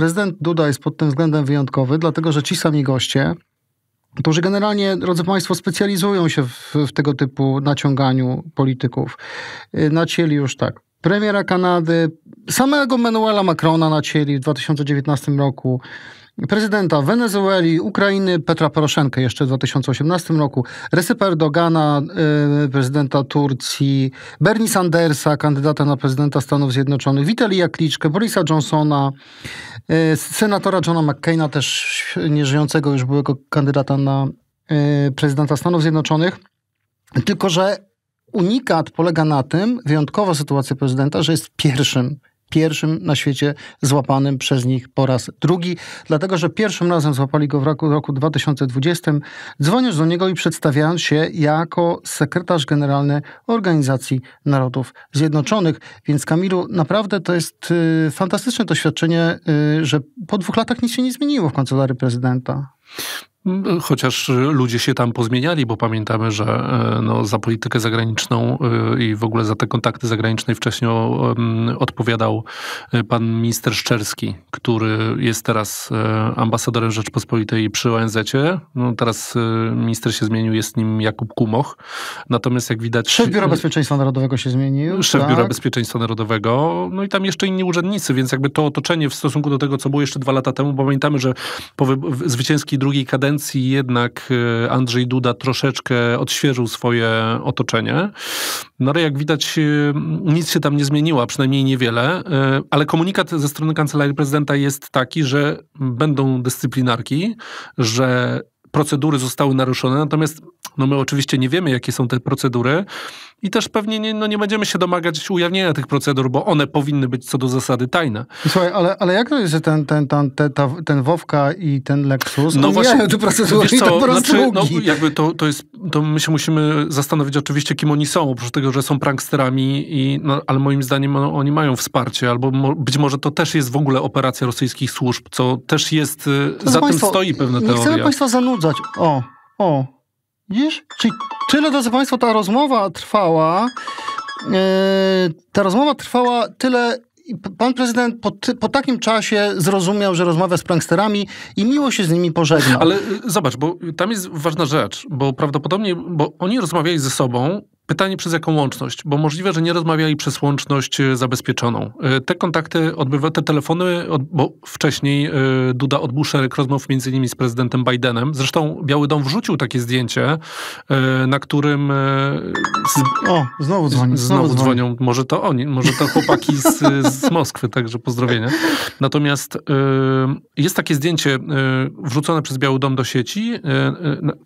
Prezydent Duda jest pod tym względem wyjątkowy, dlatego że ci sami goście, którzy generalnie, drodzy Państwo, specjalizują się w, w tego typu naciąganiu polityków, y, nacieli już tak premiera Kanady, samego Manuela Macrona Cieli w 2019 roku, prezydenta Wenezueli, Ukrainy, Petra Poroszenkę jeszcze w 2018 roku, Recep Erdogana, yy, prezydenta Turcji, Bernie Sandersa, kandydata na prezydenta Stanów Zjednoczonych, Witalija Kliczkę, Borisa Johnsona, yy, senatora Johna McCaina, też nieżyjącego już byłego kandydata na yy, prezydenta Stanów Zjednoczonych. Tylko, że unikat polega na tym, wyjątkowa sytuacja prezydenta, że jest pierwszym pierwszym na świecie złapanym przez nich po raz drugi, dlatego że pierwszym razem złapali go w roku, roku 2020, dzwoniąc do niego i przedstawiając się jako sekretarz generalny Organizacji Narodów Zjednoczonych. Więc Kamilu, naprawdę to jest y, fantastyczne doświadczenie, y, że po dwóch latach nic się nie zmieniło w kancelarii prezydenta. Chociaż ludzie się tam pozmieniali, bo pamiętamy, że e, no, za politykę zagraniczną e, i w ogóle za te kontakty zagraniczne wcześniej odpowiadał e, pan minister Szczerski, który jest teraz ambasadorem Rzeczpospolitej przy ONZ. -cie. No, teraz minister się zmienił, jest nim Jakub Kumoch. Natomiast jak widać... Szef Biura Bezpieczeństwa Narodowego się zmienił. Szef tak. Biura Bezpieczeństwa Narodowego, no i tam jeszcze inni urzędnicy, więc jakby to otoczenie w stosunku do tego, co było jeszcze dwa lata temu, bo pamiętamy, że po zwycięskiej drugiej kadencji kadencji jednak y, Andrzej Duda troszeczkę odświeżył swoje otoczenie. No ale jak widać, y, nic się tam nie zmieniło, a przynajmniej niewiele. Y, ale komunikat ze strony kancelarii prezydenta jest taki, że będą dyscyplinarki, że procedury zostały naruszone, natomiast no my oczywiście nie wiemy, jakie są te procedury, i też pewnie nie, no nie będziemy się domagać ujawnienia tych procedur, bo one powinny być co do zasady tajne. Słuchaj, ale, ale jak to jest, że ten, ten, ten, ten, ta, ten Wowka i ten Lexus no właśnie, te procedury wiesz co, to znaczy, no, jakby to, to jest, to my się musimy zastanowić oczywiście, kim oni są, oprócz tego, że są pranksterami, i, no, ale moim zdaniem no, oni mają wsparcie, albo mo, być może to też jest w ogóle operacja rosyjskich służb, co też jest, y, za państwo, tym stoi pewna teoria. Nie chcemy państwa zanudzać. O, o, widzisz? Czyli tyle, drodzy Państwo, ta rozmowa trwała. E, ta rozmowa trwała tyle. Pan prezydent po, po, takim czasie zrozumiał, że rozmawia z planksterami i miło się z nimi pożegnał. Ale y, zobacz, bo tam jest ważna rzecz, bo prawdopodobnie, bo oni rozmawiali ze sobą Pytanie przez jaką łączność, bo możliwe, że nie rozmawiali przez łączność e, zabezpieczoną. E, te kontakty, odbywały, te telefony, bo wcześniej e, Duda odbył szereg rozmów między innymi z prezydentem Bidenem. Zresztą Biały Dom wrzucił takie zdjęcie, na którym... Z... O, znowu dzwonią. Znowu, znowu dzwonią. dzwonią. Może to oni, może to chłopaki z, z Moskwy, także pozdrowienia. Natomiast jest takie zdjęcie wrzucone przez Biały Dom do sieci,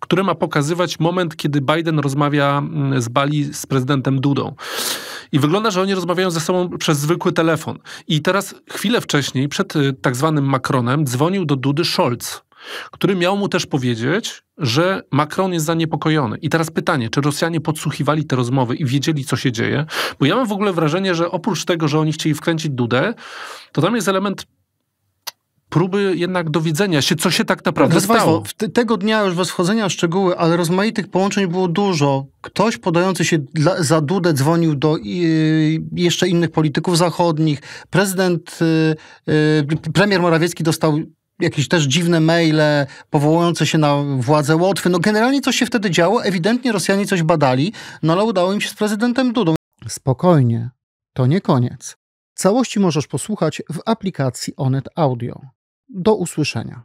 które ma pokazywać moment, kiedy Biden rozmawia z Bali rozmawiali z prezydentem Dudą. I wygląda, że oni rozmawiają ze sobą przez zwykły telefon. I teraz chwilę wcześniej, przed y, tak zwanym Macronem, dzwonił do Dudy Scholz, który miał mu też powiedzieć, że Macron jest zaniepokojony. I teraz pytanie, czy Rosjanie podsłuchiwali te rozmowy i wiedzieli, co się dzieje? Bo ja mam w ogóle wrażenie, że oprócz tego, że oni chcieli wkręcić Dudę, to tam jest element próby jednak dowiedzenia się, co się tak naprawdę stało. tego dnia już bez wchodzenia w szczegóły, ale rozmaitych połączeń było dużo. Ktoś podający się dla, za Dudę dzwonił do y, jeszcze innych polityków zachodnich. Prezydent, y, y, premier Morawiecki dostał jakieś też dziwne maile powołujące się na władzę Łotwy. No generalnie coś się wtedy działo, ewidentnie Rosjanie coś badali, no ale udało im się z prezydentem Dudą. Spokojnie, to nie koniec. Całości możesz posłuchać w aplikacji Onet Audio. Do usłyszenia.